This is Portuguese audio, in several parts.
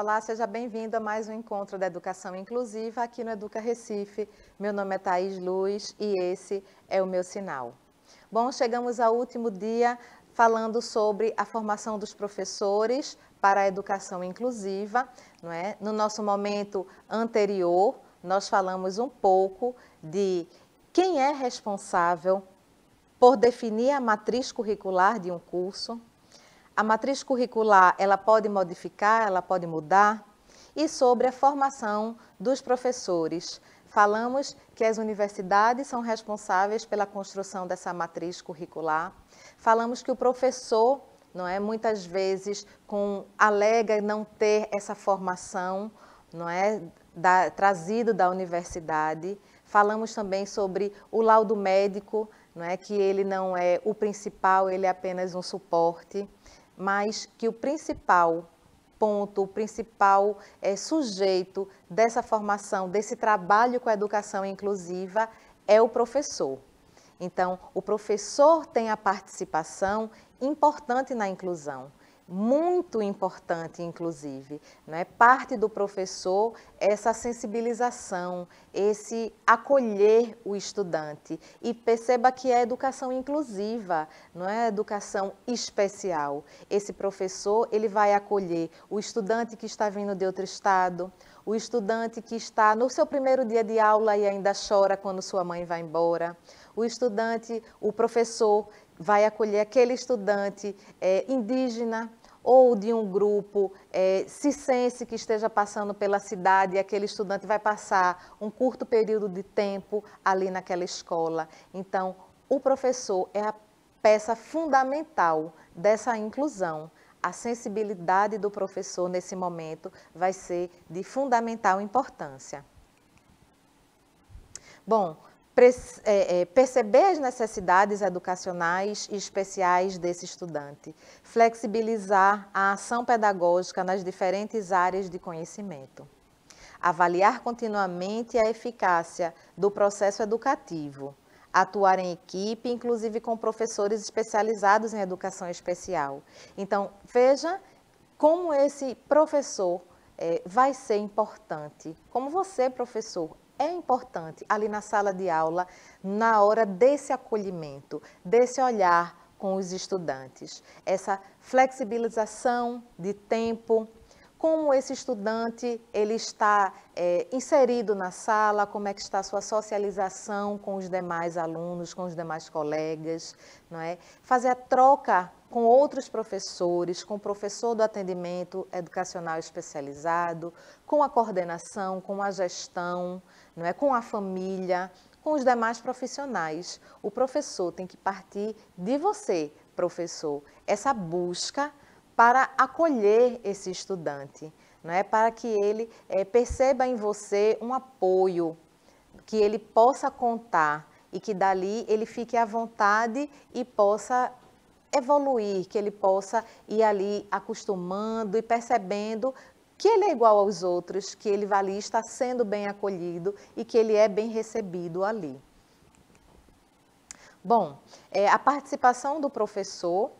Olá, seja bem-vindo a mais um encontro da Educação Inclusiva aqui no Educa Recife. Meu nome é Thaís Luz e esse é o meu sinal. Bom, chegamos ao último dia falando sobre a formação dos professores para a educação inclusiva, não é? No nosso momento anterior, nós falamos um pouco de quem é responsável por definir a matriz curricular de um curso, a matriz curricular ela pode modificar, ela pode mudar, e sobre a formação dos professores. Falamos que as universidades são responsáveis pela construção dessa matriz curricular. Falamos que o professor, não é, muitas vezes com alega não ter essa formação, não é, da, trazido da universidade. Falamos também sobre o laudo médico, não é, que ele não é o principal, ele é apenas um suporte mas que o principal ponto, o principal é, sujeito dessa formação, desse trabalho com a educação inclusiva é o professor. Então, o professor tem a participação importante na inclusão muito importante, inclusive. Né? Parte do professor essa sensibilização, esse acolher o estudante. E perceba que é educação inclusiva, não é educação especial. Esse professor ele vai acolher o estudante que está vindo de outro estado, o estudante que está no seu primeiro dia de aula e ainda chora quando sua mãe vai embora, o estudante, o professor vai acolher aquele estudante é, indígena ou de um grupo é, cicense que esteja passando pela cidade e aquele estudante vai passar um curto período de tempo ali naquela escola. Então, o professor é a peça fundamental dessa inclusão. A sensibilidade do professor nesse momento vai ser de fundamental importância. Bom, é, é, perceber as necessidades educacionais e especiais desse estudante, flexibilizar a ação pedagógica nas diferentes áreas de conhecimento, avaliar continuamente a eficácia do processo educativo, atuar em equipe, inclusive com professores especializados em educação especial. Então, veja como esse professor é, vai ser importante, como você, professor, é importante ali na sala de aula, na hora desse acolhimento, desse olhar com os estudantes, essa flexibilização de tempo, como esse estudante ele está é, inserido na sala, como é que está a sua socialização com os demais alunos, com os demais colegas, não é? Fazer a troca com outros professores, com o professor do atendimento educacional especializado, com a coordenação, com a gestão, não é? com a família, com os demais profissionais. O professor tem que partir de você, professor, essa busca para acolher esse estudante, não é? para que ele é, perceba em você um apoio, que ele possa contar e que dali ele fique à vontade e possa evoluir, que ele possa ir ali acostumando e percebendo que ele é igual aos outros, que ele ali está sendo bem acolhido e que ele é bem recebido ali. Bom, é, a participação do professor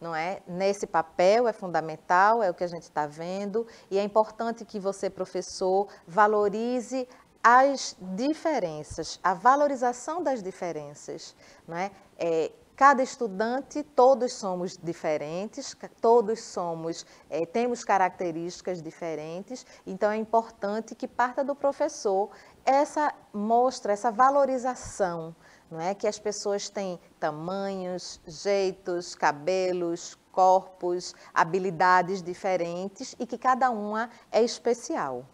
não é? Nesse papel é fundamental, é o que a gente está vendo, e é importante que você, professor, valorize as diferenças, a valorização das diferenças, não é? é Cada estudante, todos somos diferentes, todos somos, é, temos características diferentes, então é importante que parta do professor essa mostra, essa valorização, não é? Que as pessoas têm tamanhos, jeitos, cabelos, corpos, habilidades diferentes e que cada uma é especial.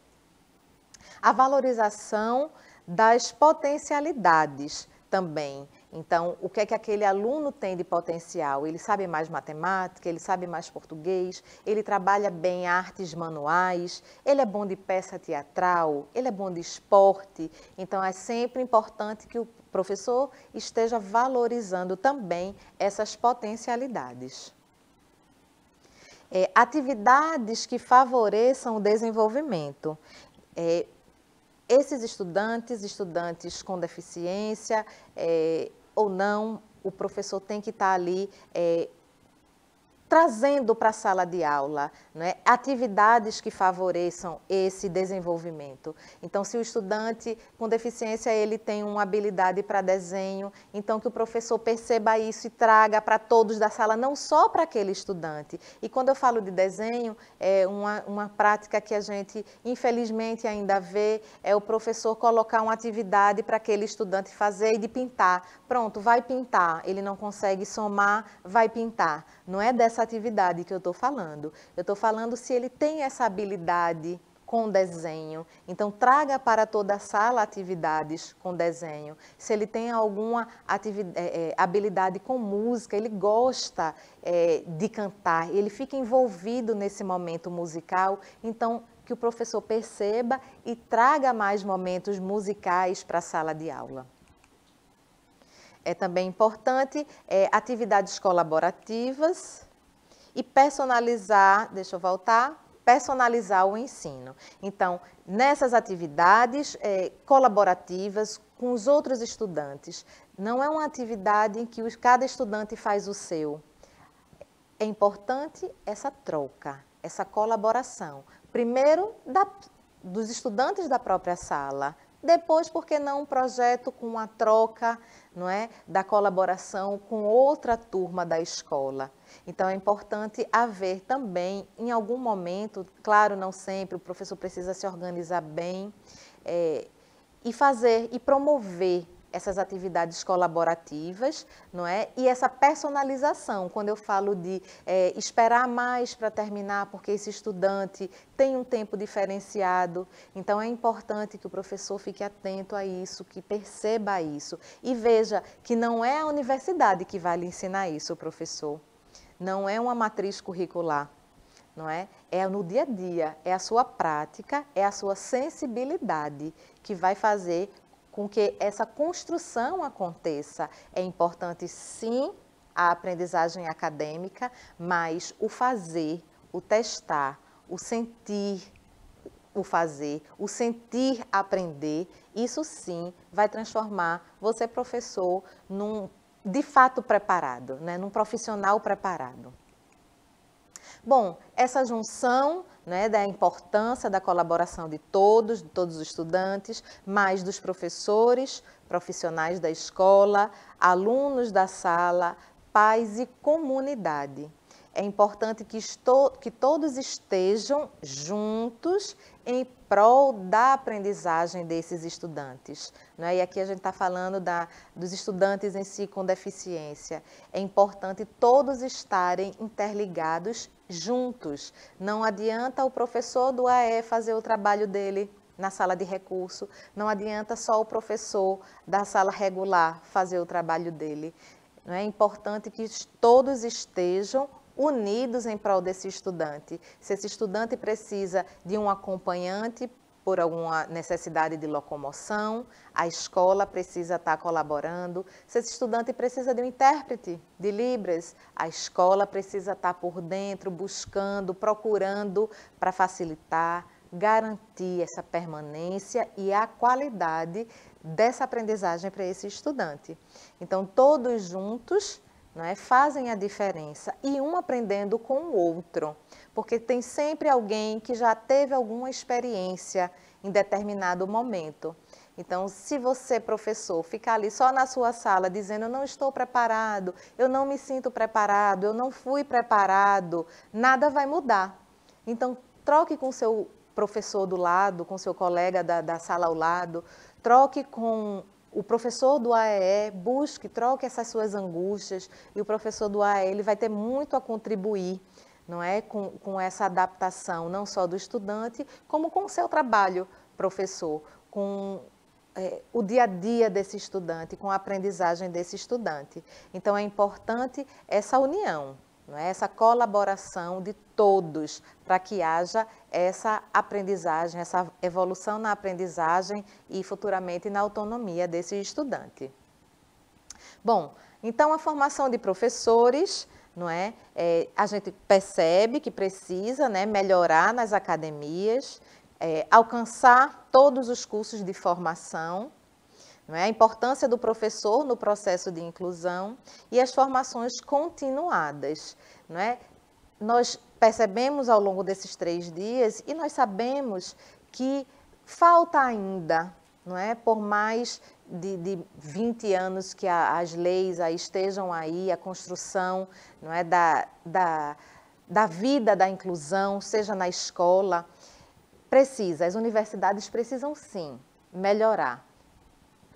A valorização das potencialidades também. Então, o que é que aquele aluno tem de potencial? Ele sabe mais matemática, ele sabe mais português, ele trabalha bem artes manuais, ele é bom de peça teatral, ele é bom de esporte. Então, é sempre importante que o professor esteja valorizando também essas potencialidades. É, atividades que favoreçam o desenvolvimento. É, esses estudantes, estudantes com deficiência, é, ou não, o professor tem que estar tá ali é, trazendo para a sala de aula né, atividades que favoreçam esse desenvolvimento. Então, se o estudante com deficiência ele tem uma habilidade para desenho, então que o professor perceba isso e traga para todos da sala, não só para aquele estudante. E quando eu falo de desenho, é uma, uma prática que a gente infelizmente ainda vê, é o professor colocar uma atividade para aquele estudante fazer e de pintar. Pronto, vai pintar, ele não consegue somar, vai pintar. Não é dessa essa atividade que eu estou falando. Eu estou falando se ele tem essa habilidade com desenho. Então, traga para toda a sala atividades com desenho. Se ele tem alguma é, é, habilidade com música, ele gosta é, de cantar, ele fica envolvido nesse momento musical, então que o professor perceba e traga mais momentos musicais para a sala de aula. É também importante é, atividades colaborativas, e personalizar, deixa eu voltar, personalizar o ensino. Então, nessas atividades é, colaborativas com os outros estudantes, não é uma atividade em que os, cada estudante faz o seu. É importante essa troca, essa colaboração. Primeiro, da, dos estudantes da própria sala, depois, por que não um projeto com a troca, não é, da colaboração com outra turma da escola? Então, é importante haver também, em algum momento, claro, não sempre, o professor precisa se organizar bem é, e fazer e promover essas atividades colaborativas, não é? E essa personalização, quando eu falo de é, esperar mais para terminar, porque esse estudante tem um tempo diferenciado, então é importante que o professor fique atento a isso, que perceba isso e veja que não é a universidade que vai lhe ensinar isso, professor. Não é uma matriz curricular, não é? É no dia a dia, é a sua prática, é a sua sensibilidade que vai fazer com que essa construção aconteça. É importante, sim, a aprendizagem acadêmica, mas o fazer, o testar, o sentir, o fazer, o sentir aprender, isso sim vai transformar você, professor, num de fato preparado, né? num profissional preparado. Bom, essa junção né, da importância da colaboração de todos, de todos os estudantes, mais dos professores, profissionais da escola, alunos da sala, pais e comunidade. É importante que, estou, que todos estejam juntos em prol da aprendizagem desses estudantes. Né? E aqui a gente está falando da, dos estudantes em si com deficiência. É importante todos estarem interligados juntos. Não adianta o professor do AE fazer o trabalho dele na sala de recurso, não adianta só o professor da sala regular fazer o trabalho dele. É importante que todos estejam unidos em prol desse estudante. Se esse estudante precisa de um acompanhante, por alguma necessidade de locomoção, a escola precisa estar tá colaborando. Se esse estudante precisa de um intérprete de Libras, a escola precisa estar tá por dentro, buscando, procurando para facilitar, garantir essa permanência e a qualidade dessa aprendizagem para esse estudante. Então, todos juntos não é, fazem a diferença e um aprendendo com o outro porque tem sempre alguém que já teve alguma experiência em determinado momento. Então, se você, professor, ficar ali só na sua sala dizendo eu não estou preparado, eu não me sinto preparado, eu não fui preparado, nada vai mudar. Então, troque com seu professor do lado, com seu colega da, da sala ao lado, troque com o professor do AEE, busque, troque essas suas angústias e o professor do AEE ele vai ter muito a contribuir não é? Com, com essa adaptação não só do estudante, como com o seu trabalho, professor, com é, o dia a dia desse estudante, com a aprendizagem desse estudante. Então é importante essa união, não é? essa colaboração de todos para que haja essa aprendizagem, essa evolução na aprendizagem e futuramente na autonomia desse estudante. Bom, então a formação de professores não é? é a gente percebe que precisa né, melhorar nas academias, é, alcançar todos os cursos de formação, não é? a importância do professor no processo de inclusão e as formações continuadas. Não é? Nós percebemos ao longo desses três dias e nós sabemos que falta ainda, não é? por mais de, de 20 anos que a, as leis aí estejam aí, a construção não é, da, da, da vida da inclusão, seja na escola. Precisa, as universidades precisam sim melhorar.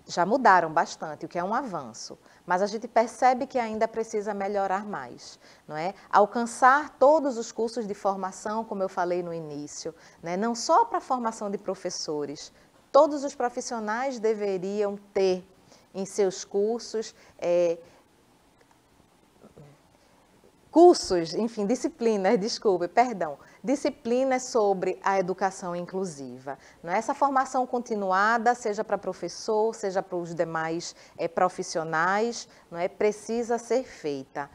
Já mudaram bastante, o que é um avanço, mas a gente percebe que ainda precisa melhorar mais, não é? Alcançar todos os cursos de formação, como eu falei no início, né? não só para a formação de professores, todos os profissionais deveriam ter em seus cursos é, cursos, enfim, disciplinas, desculpe, perdão, disciplinas sobre a educação inclusiva. é Essa formação continuada, seja para professor, seja para os demais é, profissionais, não é, precisa ser feita.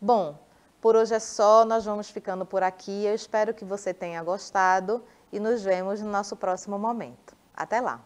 Bom, por hoje é só, nós vamos ficando por aqui. Eu espero que você tenha gostado e nos vemos no nosso próximo momento. Até lá!